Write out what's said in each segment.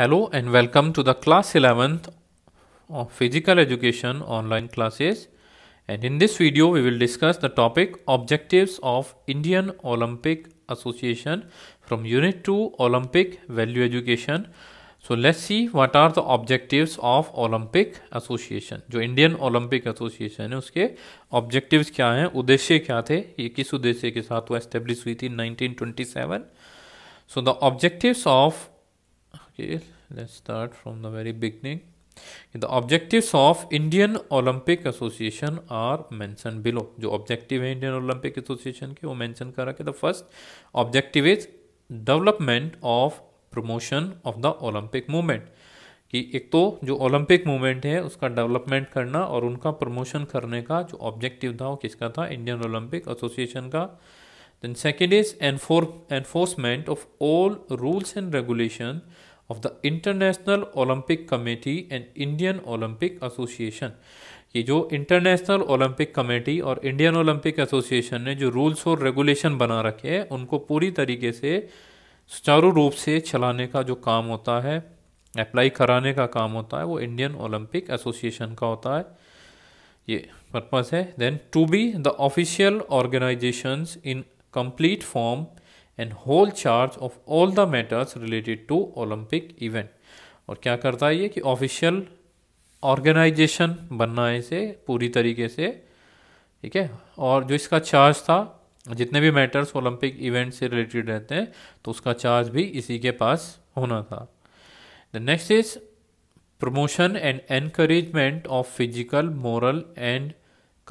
Hello and welcome to the class eleventh of physical education online classes and in this video we will discuss the topic objectives of Indian Olympic Association from unit two Olympic value education so let's see what are the objectives of Olympic Association जो Indian Olympic Association है उसके objective क्या हैं उद्देश्य क्या थे ये किस उद्देश्य के साथ वो एस्टेब्लिश हुई थी 1927 so the objectives of okay let's start from the very beginning the objectives of Indian Olympic Association are mentioned below जो objective है Indian Olympic Association के वो mention कर रखे the first objective is development of promotion of the Olympic movement कि एक तो जो ओलंपिक मूवमेंट है उसका डेवलपमेंट करना और उनका प्रमोशन करने का जो ऑब्जेक्टिव था वो किसका था इंडियन ओलंपिक एसोसिएशन का then second is enforce enforcement of all rules and regulation of the International Olympic Committee and Indian Olympic Association ये जो इंटरनेशनल ओलंपिक कमेटी और इंडियन ओलंपिक एसोसिएशन ने जो रूल्स और रेगुलेशन बना रखे हैं उनको पूरी तरीके से सुचारू रूप से चलाने का जो काम होता है अप्लाई कराने का काम होता है वो इंडियन ओलंपिक एसोसिएशन का होता है ये पर्पज़ है then to be the official organisations in complete form and whole charge of all the matters related to Olympic event और क्या करता है ये कि ऑफिशियल ऑर्गेनाइजेशन बनना है इसे पूरी तरीके से ठीक है और जो इसका चार्ज था जितने भी मैटर्स ओलंपिक इवेंट से रिलेटेड रहते हैं तो उसका चार्ज भी इसी के पास होना था the next is promotion and encouragement of physical moral and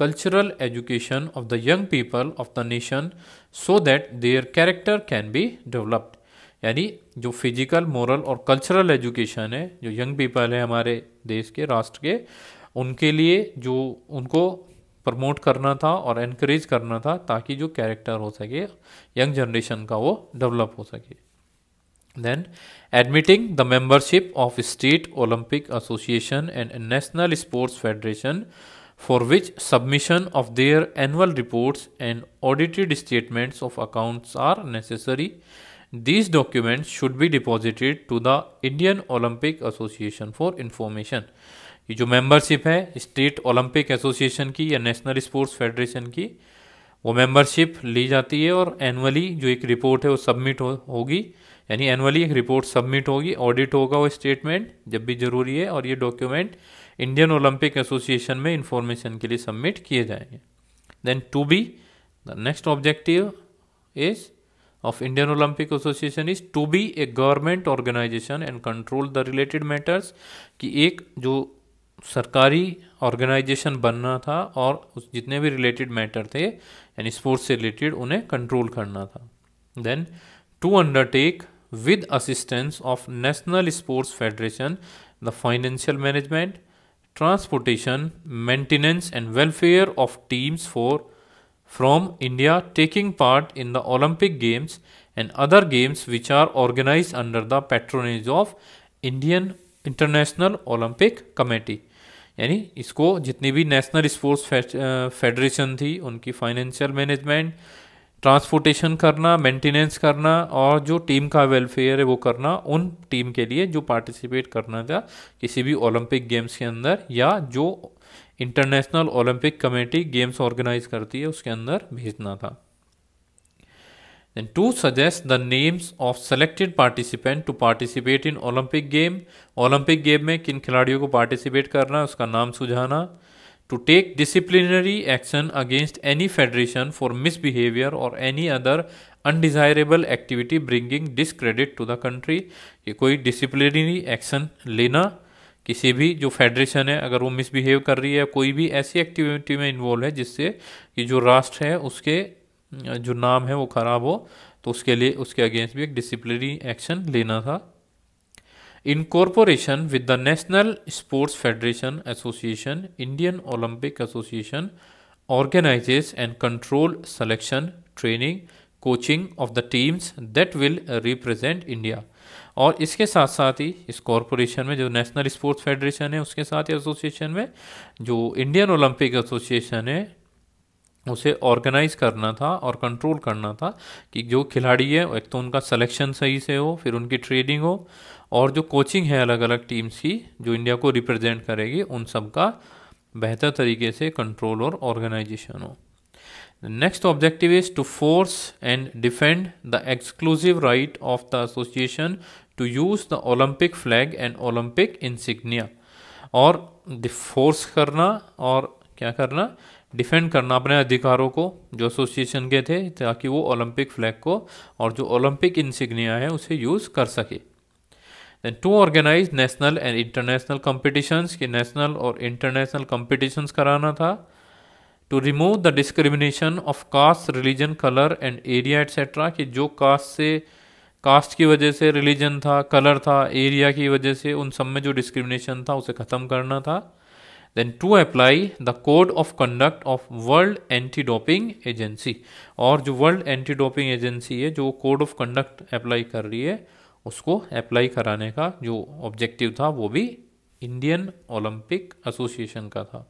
cultural education of the young people of the nation so that their character can be developed यानी जो फिजिकल मोरल और कल्चरल एजुकेशन है जो यंग पीपल है हमारे देश के राष्ट्र के उनके लिए जो उनको प्रमोट करना था और इनक्रेज करना था ताकि जो कैरेक्टर हो सके यंग जनरेशन का वो डेवलप हो सके then admitting the membership of state olympic association and national sports federation for which submission of their annual reports and audited statements of accounts are necessary. These documents should be deposited to the Indian Olympic Association for information. ये जो membership है state Olympic association की या national sports federation की वो membership ली जाती है और एनुअली जो एक रिपोर्ट है वो सबमिट हो, होगी यानी एनुअली एक रिपोर्ट सबमिट होगी ऑडिट होगा वो स्टेटमेंट जब भी ज़रूरी है और ये डॉक्यूमेंट इंडियन ओलंपिक एसोसिएशन में इंफॉर्मेशन के लिए सबमिट किए जाएंगे then to be the next objective is of Indian Olympic Association is to be a government organisation and control the related matters कि एक जो सरकारी ऑर्गेनाइजेशन बनना था और उस जितने भी रिलेटेड मैटर थे यानी स्पोर्ट्स से रिलेटेड उन्हें कंट्रोल करना था then to undertake with assistance of national sports federation the financial management transportation, maintenance and welfare of teams for from India taking part in the Olympic Games and other games which are organized under the patronage of Indian International Olympic Committee यानी इसको जितनी भी national sports federation थी उनकी financial management transportation करना maintenance करना और जो टीम का वेलफेयर है वो करना उन टीम के लिए जो पार्टिसिपेट करना था किसी भी ओलंपिक गेम्स के अंदर या जो International Olympic Committee games organise करती है उसके अंदर भेजना था then to suggest the names of selected participant to participate in olympic game Olympic game में किन खिलाड़ियों को पार्टिसिपेट करना है उसका नाम सुझाना to take disciplinary action against any federation for misbehavior or any other undesirable activity bringing discredit to the country ये कोई डिसिप्लिनरी एक्शन लेना किसी भी जो फेडरेशन है अगर वो मिसबिहेव कर रही है कोई भी ऐसी एक्टिविटी में इन्वॉल्व है जिससे कि जो राष्ट्र है उसके जो नाम है वो खराब हो तो उसके लिए उसके अगेंस्ट भी एक डिसिप्लिनरी एक्शन लेना था in corporation with the national sports federation association Indian Olympic Association organises and control selection training coaching of the teams that will represent India और इसके साथ साथ ही इस कॉरपोरेशन में जो नेशनल स्पोर्ट्स फेडरेशन है उसके साथ ही एसोसिएशन में जो इंडियन ओलंपिक एसोसिएशन है उसे ऑर्गेनाइज करना था और कंट्रोल करना था कि जो खिलाड़ी है एक तो उनका सिलेक्शन सही से हो फिर उनकी ट्रेनिंग हो और जो कोचिंग है अलग अलग टीम्स की जो इंडिया को रिप्रेजेंट करेगी उन सब का बेहतर तरीके से कंट्रोल और ऑर्गेनाइजेशन हो next objective is to force and defend the exclusive right of the association to use the Olympic flag and Olympic insignia और फोर्स करना और क्या करना डिफेंड करना अपने अधिकारों को जो एसोसिएशन के थे ताकि वो ओलंपिक फ्लैग को और जो ओलंपिक इंसिग्निया है उसे यूज़ कर सके then to organise national and international competitions के नेशनल और इंटरनेशनल कॉम्पिटिशन्स कराना था to remove the discrimination of caste religion colour and area etcetera कि जो कास्ट से कास्ट की वजह से रिलीजन था कलर था एरिया की वजह से उन सब में जो डिस्क्रिमिनेशन था उसे ख़त्म करना था then to apply the code of conduct of world anti doping agency और जो वर्ल्ड एंटी डोपिंग एजेंसी है जो कोड ऑफ कंडक्ट अप्लाई कर रही है उसको अप्लाई कराने का जो ऑब्जेक्टिव था वो भी इंडियन ओलंपिक एसोसिएशन का था